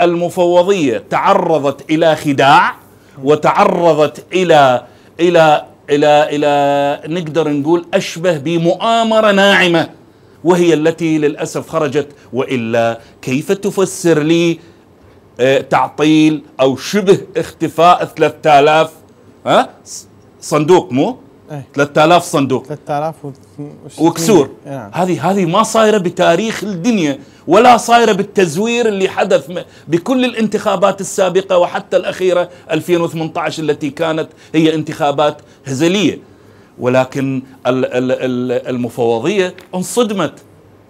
المفوضيه تعرضت الى خداع وتعرضت الى الى الى الى نقدر نقول اشبه بمؤامره ناعمه وهي التي للاسف خرجت والا كيف تفسر لي آه، تعطيل او شبه اختفاء 3000 ها صندوق مو ايه 3000 صندوق 3000 وكسور يعني. هذه هذه ما صايره بتاريخ الدنيا ولا صايره بالتزوير اللي حدث بكل الانتخابات السابقه وحتى الاخيره 2018 التي كانت هي انتخابات هزليه ولكن المفوضيه انصدمت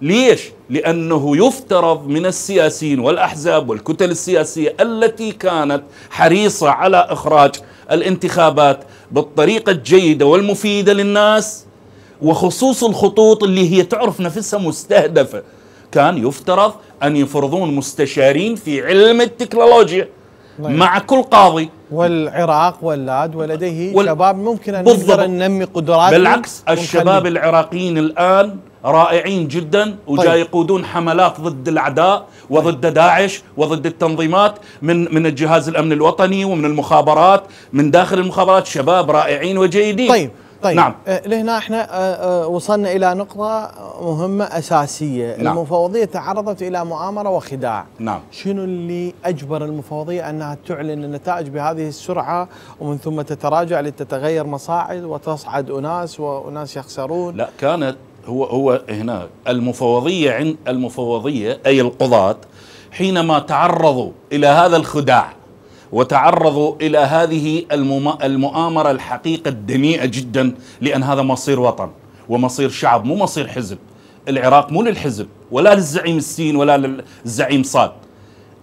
ليش؟ لأنه يفترض من السياسيين والأحزاب والكتل السياسية التي كانت حريصة على إخراج الانتخابات بالطريقة الجيدة والمفيدة للناس وخصوص الخطوط اللي هي تعرف نفسها مستهدفة كان يفترض أن يفرضون مستشارين في علم التكنولوجيا طيب. مع كل قاضي والعراق واللاد ولديه وال... شباب ممكن ان نقدر ننمي قدرات بالعكس الشباب العراقيين الان رائعين جدا وجاي طيب. يقودون حملات ضد الاعداء طيب. وضد داعش وضد التنظيمات من من الجهاز الامن الوطني ومن المخابرات من داخل المخابرات شباب رائعين وجيدين طيب طيب نعم آه، لهنا احنا آه، آه، وصلنا الى نقطه مهمه اساسيه نعم. المفوضيه تعرضت الى مؤامره وخداع نعم شنو اللي اجبر المفوضيه انها تعلن النتائج بهذه السرعه ومن ثم تتراجع لتتغير مصاعد وتصعد اناس واناس يخسرون لا كانت هو هو هنا المفوضيه عند المفوضيه اي القضاة حينما تعرضوا الى هذا الخداع وتعرضوا الى هذه المؤامره الحقيقه الدنيئه جدا لان هذا مصير وطن ومصير شعب مو مصير حزب العراق مو للحزب ولا للزعيم السين ولا للزعيم صاد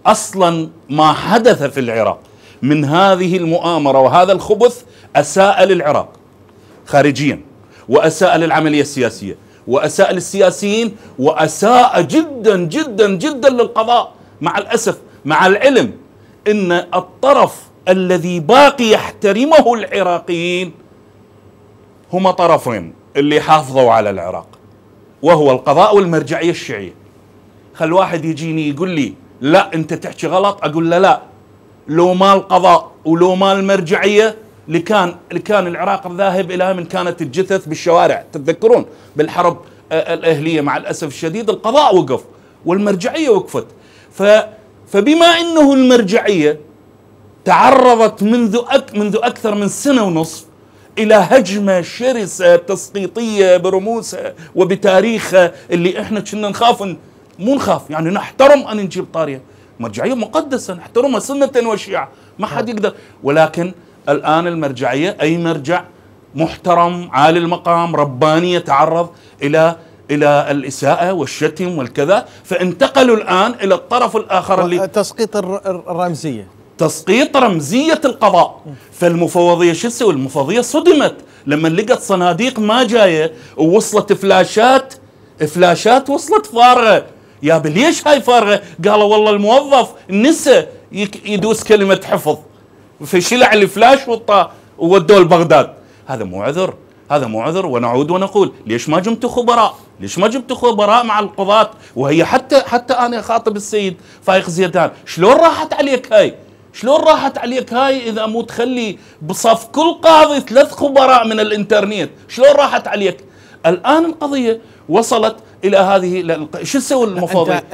اصلا ما حدث في العراق من هذه المؤامره وهذا الخبث اساء للعراق خارجيا واساء للعمليه السياسيه وأساء للسياسيين وأساء جدا جدا جدا للقضاء مع الأسف مع العلم أن الطرف الذي باقي يحترمه العراقيين هما طرفين اللي حافظوا على العراق وهو القضاء والمرجعية الشيعية خل واحد يجيني يقول لي لا انت تحكي غلط اقول له لا لو ما القضاء ولو ما المرجعية اللي كان اللي كان العراق ذاهب الى من كانت الجثث بالشوارع تتذكرون بالحرب آه، الاهليه مع الاسف الشديد القضاء وقف والمرجعيه وقفت ف فبما انه المرجعيه تعرضت منذ أك منذ اكثر من سنه ونصف الى هجمه شرسه تسقيطيه برموزها وبتاريخها اللي احنا كنا نخاف مو نخاف يعني نحترم ان نجيب طاريه مرجعيه مقدسه نحترمها سنه وشيعه ما حد نعم. يقدر ولكن الآن المرجعية أي مرجع محترم عالي المقام رباني يتعرض إلى الى الاساءه والشتم والكذا فانتقلوا الان الى الطرف الاخر اللي تسقيط الرمزيه تسقيط رمزيه القضاء فالمفوضيه شو تسوي؟ المفوضيه صدمت لما لقت صناديق ما جايه ووصلت فلاشات فلاشات وصلت فارغه يا ليش هاي فارغه؟ قالوا والله الموظف نسى يدوس كلمه حفظ في شلع الفلاش وودوه لبغداد هذا مو عذر هذا مو عذر ونعود ونقول ليش ما جبتوا خبراء؟ ليش ما جبتوا خبراء مع القضاة؟ وهي حتى حتى انا اخاطب السيد فايق زيدان، شلون راحت عليك هاي؟ شلون راحت عليك هاي اذا مو تخلي بصف كل قاضي ثلاث خبراء من الانترنت، شلون راحت عليك؟ الان القضيه وصلت الى هذه شو تسوي المفاضيه؟